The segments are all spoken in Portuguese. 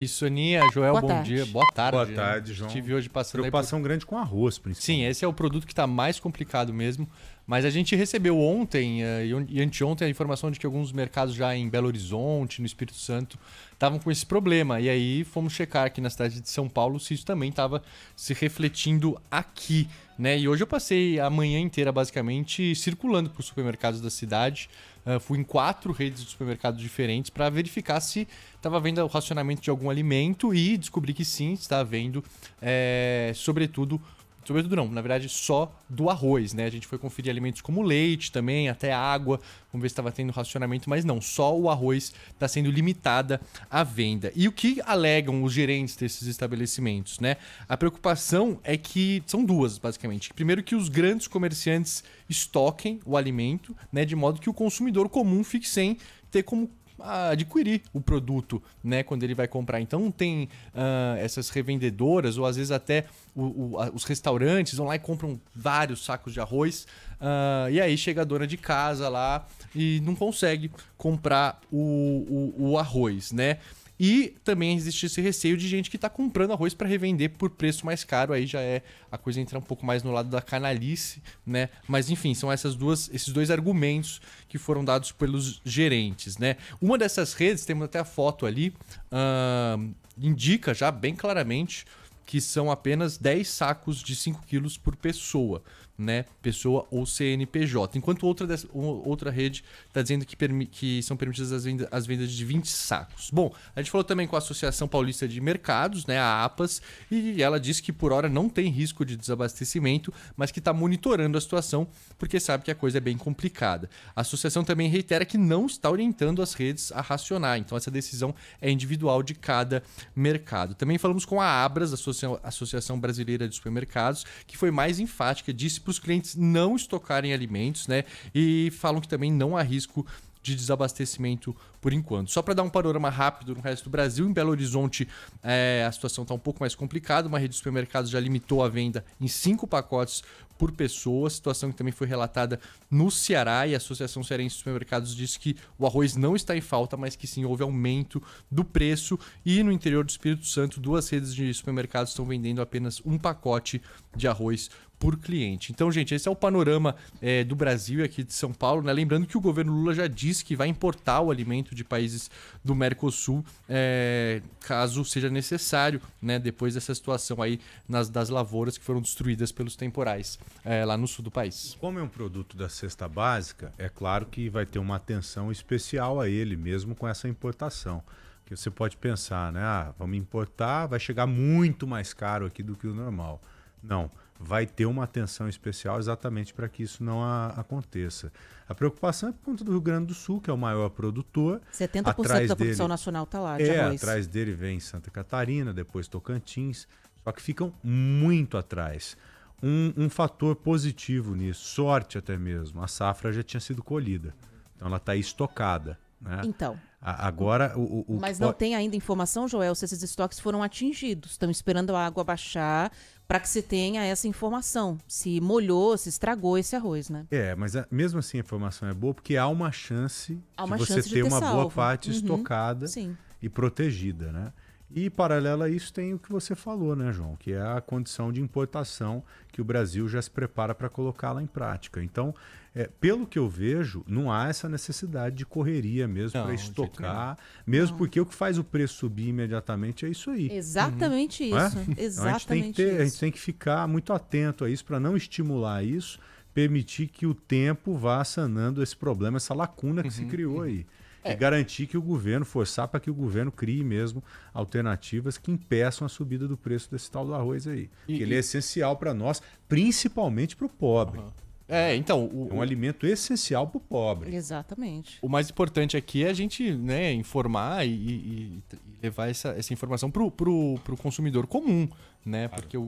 E Aninha. Joel, Boa bom tarde. dia. Boa tarde. Boa tarde, João. Estive hoje passando Preocupação por... grande com arroz, principalmente. Sim, esse é o produto que está mais complicado mesmo. Mas a gente recebeu ontem uh, e anteontem a informação de que alguns mercados já em Belo Horizonte, no Espírito Santo, estavam com esse problema. E aí fomos checar aqui na cidade de São Paulo se isso também estava se refletindo aqui. Né? E hoje eu passei a manhã inteira basicamente circulando por supermercados da cidade. Uh, fui em quatro redes de supermercados diferentes para verificar se estava vendo o racionamento de algum alimento e descobri que sim, está havendo, é, sobretudo Sobretudo não, na verdade só do arroz, né? A gente foi conferir alimentos como leite também, até água, vamos ver se estava tendo racionamento, mas não, só o arroz está sendo limitada a venda. E o que alegam os gerentes desses estabelecimentos, né? A preocupação é que são duas, basicamente. Primeiro que os grandes comerciantes estoquem o alimento, né, de modo que o consumidor comum fique sem ter como adquirir o produto, né? Quando ele vai comprar. Então tem uh, essas revendedoras, ou às vezes até o, o, a, os restaurantes vão lá e compram vários sacos de arroz. Uh, e aí chega a dona de casa lá e não consegue comprar o, o, o arroz, né? E também existe esse receio de gente que está comprando arroz para revender por preço mais caro, aí já é a coisa entrar um pouco mais no lado da canalice, né? Mas enfim, são essas duas, esses dois argumentos que foram dados pelos gerentes, né? Uma dessas redes, temos até a foto ali, uh, indica já bem claramente que são apenas 10 sacos de 5 quilos por pessoa né, pessoa ou CNPJ. Enquanto outra, outra rede está dizendo que, que, são permitidas as vendas, as vendas de 20 sacos. Bom, a gente falou também com a Associação Paulista de Mercados, né, a APAS, e ela disse que por hora não tem risco de desabastecimento, mas que está monitorando a situação porque sabe que a coisa é bem complicada. A associação também reitera que não está orientando as redes a racionar, então essa decisão é individual de cada mercado. Também falamos com a Abras, a Associação Brasileira de Supermercados, que foi mais enfática, disse para os clientes não estocarem alimentos, né? E falam que também não há risco de desabastecimento por enquanto. Só para dar um panorama rápido no resto do Brasil, em Belo Horizonte é, a situação está um pouco mais complicada, uma rede de supermercados já limitou a venda em cinco pacotes por pessoa, situação que também foi relatada no Ceará e a Associação Cearense de Supermercados disse que o arroz não está em falta, mas que sim houve aumento do preço e no interior do Espírito Santo duas redes de supermercados estão vendendo apenas um pacote de arroz por cliente. Então, gente, esse é o panorama é, do Brasil e aqui de São Paulo. Né? Lembrando que o governo Lula já disse que vai importar o alimento de países do Mercosul é, caso seja necessário, né? depois dessa situação aí nas, das lavouras que foram destruídas pelos temporais é, lá no sul do país. Como é um produto da cesta básica, é claro que vai ter uma atenção especial a ele, mesmo com essa importação que você pode pensar, né? Ah, vamos importar, vai chegar muito mais caro aqui do que o normal. Não vai ter uma atenção especial exatamente para que isso não a, aconteça. A preocupação é por conta do Rio Grande do Sul, que é o maior produtor. 70% atrás da dele, produção nacional está lá, de é, arroz. Atrás dele vem Santa Catarina, depois Tocantins, só que ficam muito atrás. Um, um fator positivo nisso, sorte até mesmo, a safra já tinha sido colhida. Então ela está estocada. Né? Então, Agora o, o Mas não tem ainda informação, Joel, se esses estoques foram atingidos. Estão esperando a água baixar para que se tenha essa informação. Se molhou, se estragou esse arroz, né? É, mas a, mesmo assim a informação é boa porque há uma chance há uma de você chance ter, de ter, uma salvo. boa parte uhum, estocada sim. e protegida, né? E paralelo a isso tem o que você falou, né, João, que é a condição de importação que o Brasil já se prepara para colocá-la em prática. Então, é, pelo que eu vejo, não há essa necessidade de correria mesmo para estocar, mesmo não. porque o que faz o preço subir imediatamente é isso aí. Exatamente uhum. isso. É? Exatamente então, a gente, ter, isso. a gente tem que ficar muito atento a isso para não estimular isso, permitir que o tempo vá sanando esse problema, essa lacuna que uhum. se criou aí. É. E garantir que o governo, forçar para que o governo crie mesmo alternativas que impeçam a subida do preço desse tal do arroz aí. E, que ele e... é essencial para nós, principalmente para o pobre. Uhum. É, então. O, é um o... alimento essencial para o pobre. Exatamente. O mais importante aqui é a gente né, informar e, e, e levar essa, essa informação para o consumidor comum, né? Claro. Porque o, o,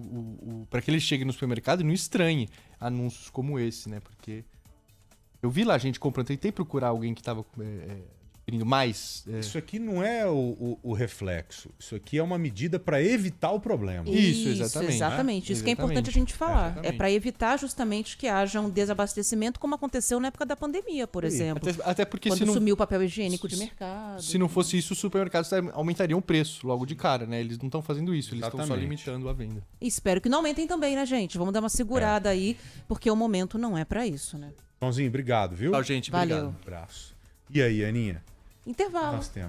o para que ele chegue no supermercado e não estranhe anúncios como esse, né? Porque eu vi lá gente comprando, tentei procurar alguém que estava é, é mais. É... Isso aqui não é o, o, o, reflexo. Isso aqui é uma medida para evitar o problema. Isso, exatamente. Isso, exatamente. Né? Isso que é importante a gente falar. É para evitar justamente que haja um desabastecimento, como aconteceu na época da pandemia, por Sim. exemplo. Até, até, porque quando se não, sumiu o papel higiênico de mercado. Se não fosse isso, os supermercados aumentariam o preço logo de cara, né? Eles não estão fazendo isso, eles estão só limitando a venda. Espero que não aumentem também, né, gente? Vamos dar uma segurada é. aí, porque o momento não é para isso, né? Joãozinho, obrigado, viu? Tchau, gente. Obrigado. Valeu. Um abraço. E aí, Aninha? intervalo. Nós temos.